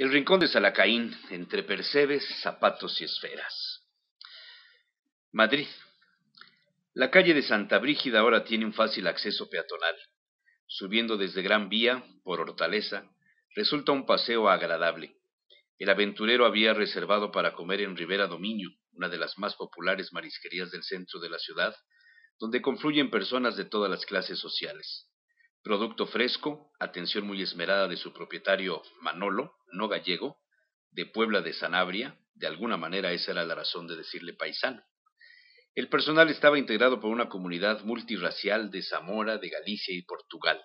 El rincón de Salacaín, entre percebes, zapatos y esferas. Madrid. La calle de Santa Brígida ahora tiene un fácil acceso peatonal. Subiendo desde Gran Vía, por Hortaleza, resulta un paseo agradable. El aventurero había reservado para comer en Rivera Dominio, una de las más populares marisquerías del centro de la ciudad, donde confluyen personas de todas las clases sociales. Producto fresco, atención muy esmerada de su propietario Manolo, no gallego, de Puebla de Sanabria, de alguna manera esa era la razón de decirle paisano. El personal estaba integrado por una comunidad multirracial de Zamora, de Galicia y Portugal,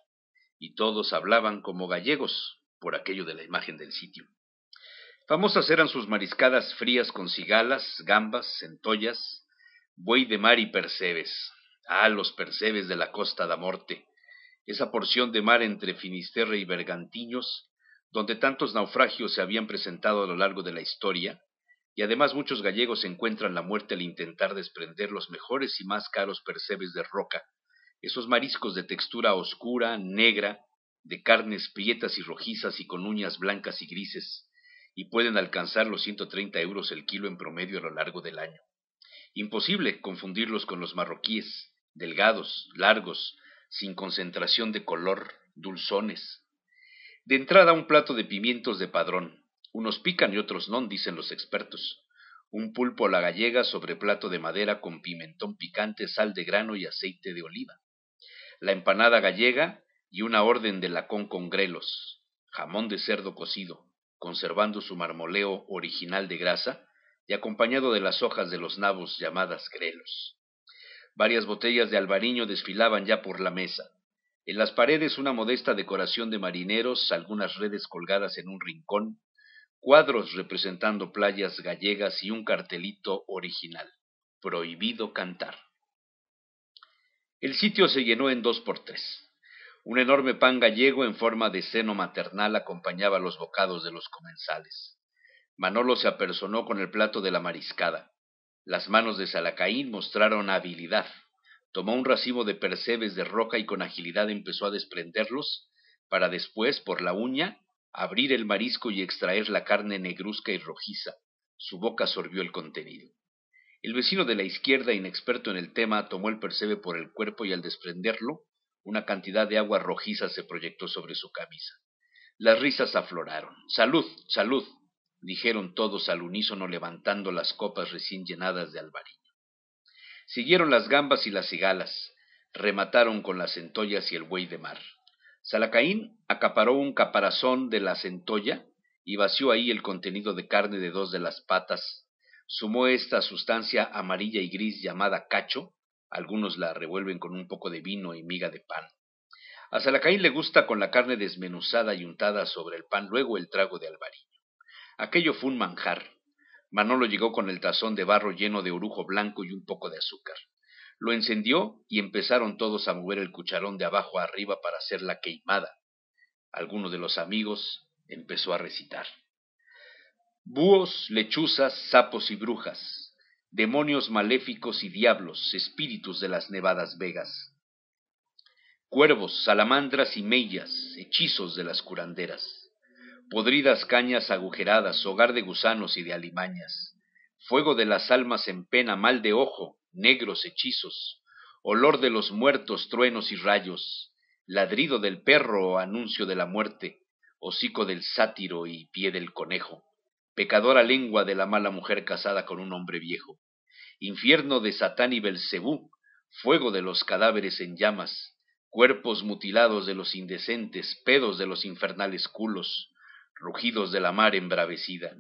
y todos hablaban como gallegos, por aquello de la imagen del sitio. Famosas eran sus mariscadas frías con cigalas, gambas, centollas, buey de mar y percebes. Ah, los percebes de la costa da morte, esa porción de mar entre Finisterre y Bergantiños, donde tantos naufragios se habían presentado a lo largo de la historia, y además muchos gallegos encuentran la muerte al intentar desprender los mejores y más caros percebes de roca, esos mariscos de textura oscura, negra, de carnes prietas y rojizas y con uñas blancas y grises, y pueden alcanzar los 130 euros el kilo en promedio a lo largo del año. Imposible confundirlos con los marroquíes, delgados, largos, sin concentración de color, dulzones. De entrada un plato de pimientos de padrón. Unos pican y otros no, dicen los expertos. Un pulpo a la gallega sobre plato de madera con pimentón picante, sal de grano y aceite de oliva. La empanada gallega y una orden de lacón con grelos. Jamón de cerdo cocido, conservando su marmoleo original de grasa y acompañado de las hojas de los nabos llamadas grelos. Varias botellas de albariño desfilaban ya por la mesa. En las paredes una modesta decoración de marineros, algunas redes colgadas en un rincón, cuadros representando playas gallegas y un cartelito original. Prohibido cantar. El sitio se llenó en dos por tres. Un enorme pan gallego en forma de seno maternal acompañaba los bocados de los comensales. Manolo se apersonó con el plato de la mariscada. Las manos de Salacaín mostraron habilidad. Tomó un racimo de percebes de roca y con agilidad empezó a desprenderlos, para después, por la uña, abrir el marisco y extraer la carne negruzca y rojiza. Su boca sorbió el contenido. El vecino de la izquierda, inexperto en el tema, tomó el percebe por el cuerpo y al desprenderlo, una cantidad de agua rojiza se proyectó sobre su camisa. Las risas afloraron. Salud, salud dijeron todos al unísono levantando las copas recién llenadas de albariño. Siguieron las gambas y las cigalas, remataron con las centollas y el buey de mar. Salacaín acaparó un caparazón de la centolla y vació ahí el contenido de carne de dos de las patas, sumó esta sustancia amarilla y gris llamada cacho, algunos la revuelven con un poco de vino y miga de pan. A Salacaín le gusta con la carne desmenuzada y untada sobre el pan luego el trago de albariño. Aquello fue un manjar. Manolo llegó con el tazón de barro lleno de orujo blanco y un poco de azúcar. Lo encendió y empezaron todos a mover el cucharón de abajo a arriba para hacer la queimada. Alguno de los amigos empezó a recitar. Búhos, lechuzas, sapos y brujas, demonios maléficos y diablos, espíritus de las nevadas vegas. Cuervos, salamandras y mellas, hechizos de las curanderas podridas cañas agujeradas, hogar de gusanos y de alimañas, fuego de las almas en pena, mal de ojo, negros hechizos, olor de los muertos, truenos y rayos, ladrido del perro anuncio de la muerte, hocico del sátiro y pie del conejo, pecadora lengua de la mala mujer casada con un hombre viejo, infierno de Satán y Belcebú, fuego de los cadáveres en llamas, cuerpos mutilados de los indecentes, pedos de los infernales culos, rugidos de la mar embravecida,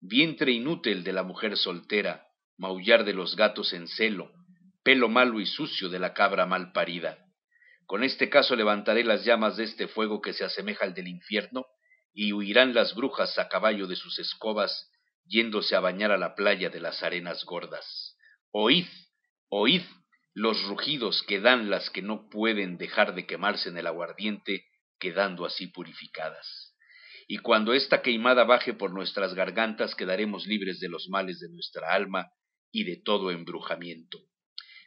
vientre inútil de la mujer soltera, maullar de los gatos en celo, pelo malo y sucio de la cabra mal parida. Con este caso levantaré las llamas de este fuego que se asemeja al del infierno, y huirán las brujas a caballo de sus escobas, yéndose a bañar a la playa de las arenas gordas. Oíd, oíd los rugidos que dan las que no pueden dejar de quemarse en el aguardiente, quedando así purificadas y cuando esta queimada baje por nuestras gargantas quedaremos libres de los males de nuestra alma y de todo embrujamiento.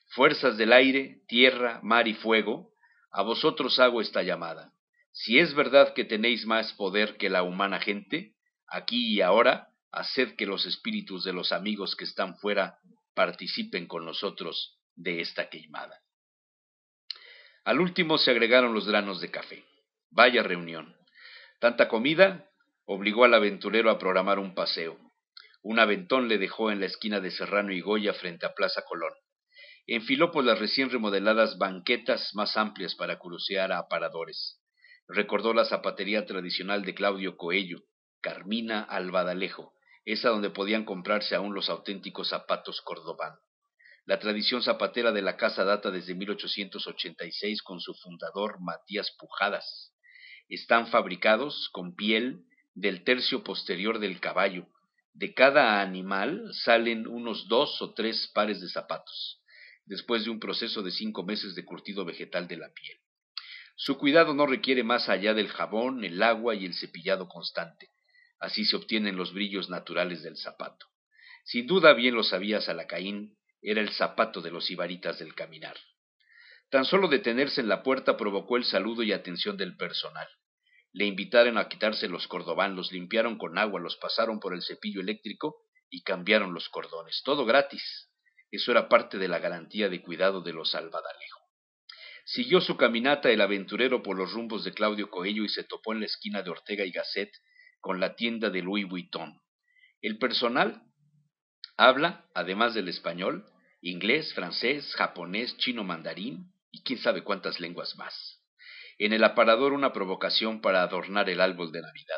Fuerzas del aire, tierra, mar y fuego, a vosotros hago esta llamada. Si es verdad que tenéis más poder que la humana gente, aquí y ahora, haced que los espíritus de los amigos que están fuera participen con nosotros de esta queimada. Al último se agregaron los granos de café. Vaya reunión. Tanta comida obligó al aventurero a programar un paseo. Un aventón le dejó en la esquina de Serrano y Goya frente a Plaza Colón. Enfiló por pues, las recién remodeladas banquetas más amplias para crucear a aparadores. Recordó la zapatería tradicional de Claudio Coello, Carmina Albadalejo, esa donde podían comprarse aún los auténticos zapatos cordobán. La tradición zapatera de la casa data desde 1886 con su fundador Matías Pujadas están fabricados con piel del tercio posterior del caballo. De cada animal salen unos dos o tres pares de zapatos, después de un proceso de cinco meses de curtido vegetal de la piel. Su cuidado no requiere más allá del jabón, el agua y el cepillado constante. Así se obtienen los brillos naturales del zapato. Sin duda bien lo sabía Salacaín, era el zapato de los ibaritas del caminar. Tan solo detenerse en la puerta provocó el saludo y atención del personal. Le invitaron a quitarse los cordobán, los limpiaron con agua, los pasaron por el cepillo eléctrico y cambiaron los cordones. Todo gratis. Eso era parte de la garantía de cuidado de los salvadalejos. Siguió su caminata el aventurero por los rumbos de Claudio Coello y se topó en la esquina de Ortega y Gasset con la tienda de Louis Vuitton. El personal habla, además del español, inglés, francés, japonés, chino mandarín, y quién sabe cuántas lenguas más. En el aparador una provocación para adornar el árbol de Navidad.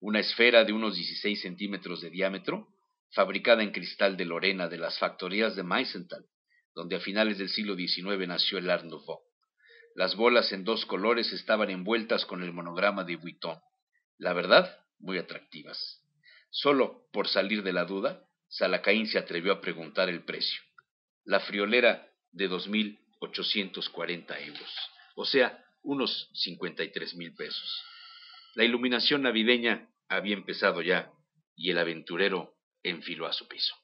Una esfera de unos 16 centímetros de diámetro, fabricada en cristal de Lorena de las factorías de Meisenthal, donde a finales del siglo XIX nació el Art Nouveau. Las bolas en dos colores estaban envueltas con el monograma de Vuitton. La verdad, muy atractivas. Solo por salir de la duda, Salacaín se atrevió a preguntar el precio. La friolera de dos mil 840 euros, o sea, unos 53 mil pesos. La iluminación navideña había empezado ya y el aventurero enfiló a su piso.